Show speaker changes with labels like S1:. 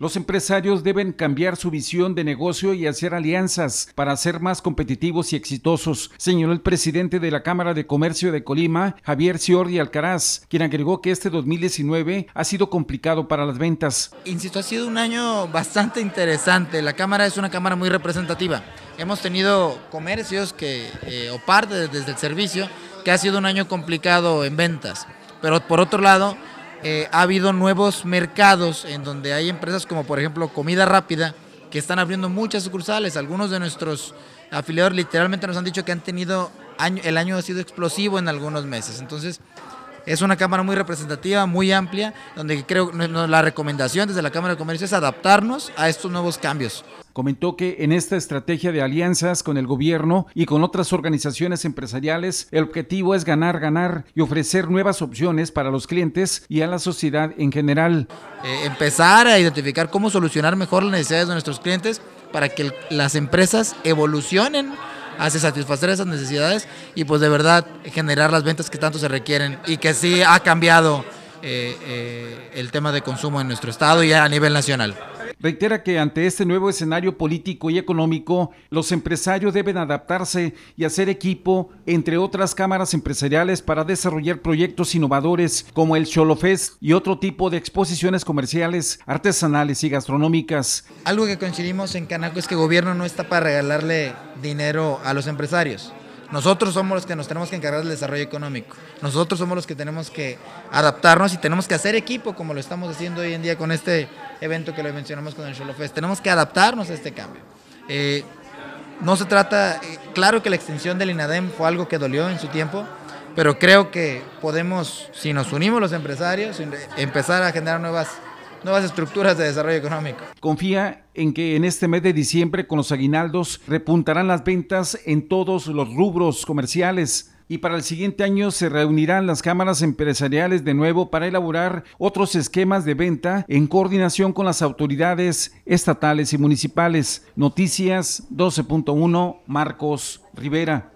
S1: Los empresarios deben cambiar su visión de negocio y hacer alianzas para ser más competitivos y exitosos, señaló el presidente de la Cámara de Comercio de Colima, Javier Ciordi Alcaraz, quien agregó que este 2019 ha sido complicado para las ventas.
S2: Insisto, ha sido un año bastante interesante. La Cámara es una Cámara muy representativa. Hemos tenido comercios que, eh, o parte desde el servicio, que ha sido un año complicado en ventas. Pero por otro lado, eh, ha habido nuevos mercados en donde hay empresas como por ejemplo Comida Rápida, que están abriendo muchas sucursales. Algunos de nuestros afiliados literalmente nos han dicho que han tenido, el año ha sido explosivo en algunos meses. Entonces, es una Cámara muy representativa, muy amplia, donde creo que la
S1: recomendación desde la Cámara de Comercio es adaptarnos a estos nuevos cambios. Comentó que en esta estrategia de alianzas con el gobierno y con otras organizaciones empresariales, el objetivo es ganar, ganar y ofrecer nuevas opciones para los clientes y a la sociedad en general. Eh, empezar a identificar cómo solucionar mejor las necesidades de nuestros clientes para que las empresas
S2: evolucionen hace satisfacer esas necesidades y pues de verdad generar las ventas que tanto se requieren y que sí ha cambiado eh, eh, el tema de consumo en nuestro
S1: estado y a nivel nacional. Reitera que ante este nuevo escenario político y económico, los empresarios deben adaptarse y hacer equipo, entre otras cámaras empresariales, para desarrollar proyectos innovadores como el Cholofest y otro tipo de exposiciones comerciales, artesanales y gastronómicas.
S2: Algo que coincidimos en Canaco es que el gobierno no está para regalarle dinero a los empresarios. Nosotros somos los que nos tenemos que encargar del desarrollo económico. Nosotros somos los que tenemos que adaptarnos y tenemos que hacer equipo como lo estamos haciendo hoy en día con este evento que lo mencionamos con el Cholo Fest. Tenemos que adaptarnos a este cambio. Eh, no se trata, eh, claro que la extinción del INADEM fue algo que dolió en su tiempo, pero creo que podemos, si nos unimos los empresarios, empezar a generar nuevas
S1: nuevas estructuras de desarrollo económico. Confía en que en este mes de diciembre con los aguinaldos repuntarán las ventas en todos los rubros comerciales y para el siguiente año se reunirán las cámaras empresariales de nuevo para elaborar otros esquemas de venta en coordinación con las autoridades estatales y municipales. Noticias 12.1 Marcos Rivera.